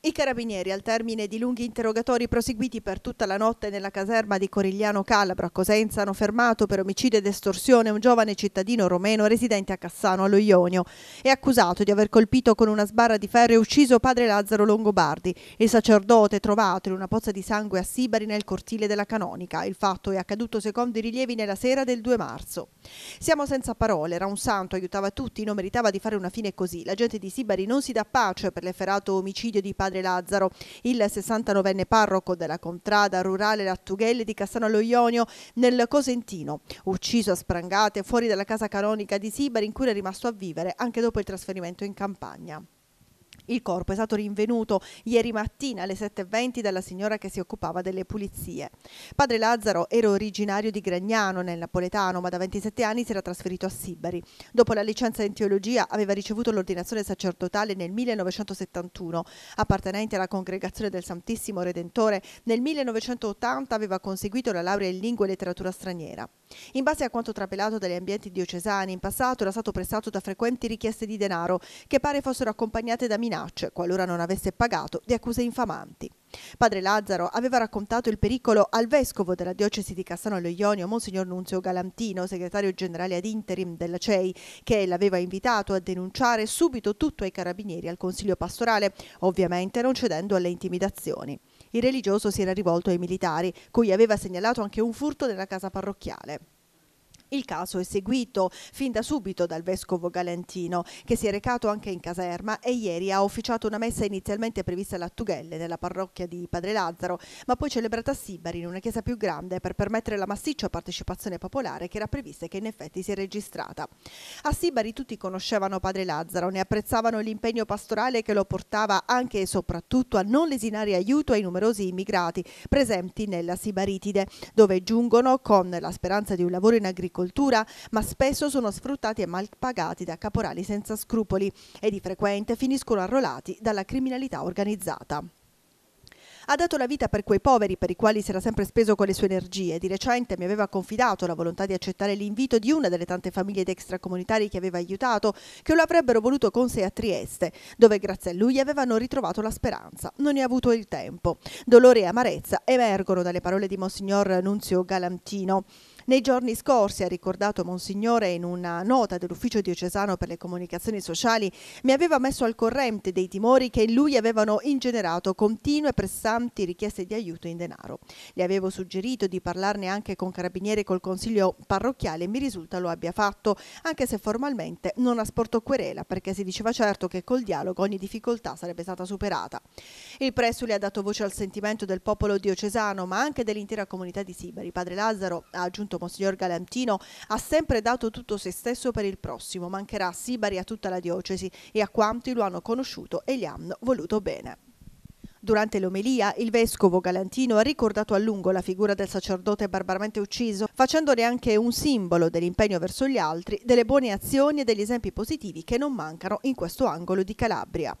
I carabinieri, al termine di lunghi interrogatori proseguiti per tutta la notte nella caserma di Corigliano Calabro a Cosenza, hanno fermato per omicidio ed estorsione un giovane cittadino romeno residente a Cassano allo Ionio. È accusato di aver colpito con una sbarra di ferro e ucciso padre Lazzaro Longobardi, il sacerdote trovato in una pozza di sangue a Sibari nel cortile della canonica. Il fatto è accaduto secondo i rilievi nella sera del 2 marzo. Siamo senza parole, era un santo, aiutava tutti, non meritava di fare una fine così. La gente di Sibari non si dà pace per l'efferato omicidio di padre padre Lazzaro. Il 69enne parroco della contrada rurale Lattughelle di Cassano Ionio nel Cosentino, ucciso a sprangate fuori dalla casa canonica di Sibari in cui era rimasto a vivere anche dopo il trasferimento in campagna. Il corpo è stato rinvenuto ieri mattina alle 7.20 dalla signora che si occupava delle pulizie. Padre Lazzaro era originario di Gragnano, nel napoletano, ma da 27 anni si era trasferito a Sibari. Dopo la licenza in teologia aveva ricevuto l'ordinazione sacerdotale nel 1971. Appartenente alla congregazione del Santissimo Redentore, nel 1980 aveva conseguito la laurea in lingua e letteratura straniera. In base a quanto trapelato dagli ambienti diocesani in passato, era stato prestato da frequenti richieste di denaro che pare fossero accompagnate da minacce minacce, qualora non avesse pagato, di accuse infamanti. Padre Lazzaro aveva raccontato il pericolo al vescovo della diocesi di Cassano Ionio, Monsignor Nunzio Galantino, segretario generale ad interim della CEI, che l'aveva invitato a denunciare subito tutto ai carabinieri al consiglio pastorale, ovviamente non cedendo alle intimidazioni. Il religioso si era rivolto ai militari, cui aveva segnalato anche un furto nella casa parrocchiale. Il caso è seguito fin da subito dal vescovo Galentino, che si è recato anche in caserma e ieri ha officiato una messa inizialmente prevista alla Tughelle, nella parrocchia di Padre Lazzaro, ma poi celebrata a Sibari, in una chiesa più grande, per permettere la massiccia partecipazione popolare che era prevista e che in effetti si è registrata. A Sibari tutti conoscevano Padre Lazzaro, ne apprezzavano l'impegno pastorale che lo portava anche e soprattutto a non lesinare aiuto ai numerosi immigrati presenti nella Sibaritide, dove giungono con la speranza di un lavoro in agricoltura agricoltura, ma spesso sono sfruttati e mal pagati da caporali senza scrupoli e di frequente finiscono arruolati dalla criminalità organizzata. Ha dato la vita per quei poveri per i quali si era sempre speso con le sue energie. Di recente mi aveva confidato la volontà di accettare l'invito di una delle tante famiglie ed extracomunitari che aveva aiutato, che lo avrebbero voluto con sé a Trieste, dove grazie a lui avevano ritrovato la speranza. Non ne ha avuto il tempo. Dolore e amarezza emergono dalle parole di Monsignor Nunzio Galantino. Nei giorni scorsi, ha ricordato Monsignore in una nota dell'Ufficio diocesano per le comunicazioni sociali, mi aveva messo al corrente dei timori che in lui avevano ingenerato continue e pressanti richieste di aiuto in denaro. Gli avevo suggerito di parlarne anche con Carabinieri e col Consiglio parrocchiale e mi risulta lo abbia fatto, anche se formalmente non ha sporto querela perché si diceva certo che col dialogo ogni difficoltà sarebbe stata superata. Il Pressuli ha dato voce al sentimento del popolo diocesano ma anche dell'intera comunità di Sibari. Padre Lazzaro ha aggiunto Monsignor Galantino, ha sempre dato tutto se stesso per il prossimo, mancherà a Sibari a tutta la diocesi e a quanti lo hanno conosciuto e gli hanno voluto bene. Durante l'omelia, il vescovo Galantino ha ricordato a lungo la figura del sacerdote barbaramente ucciso, facendone anche un simbolo dell'impegno verso gli altri, delle buone azioni e degli esempi positivi che non mancano in questo angolo di Calabria.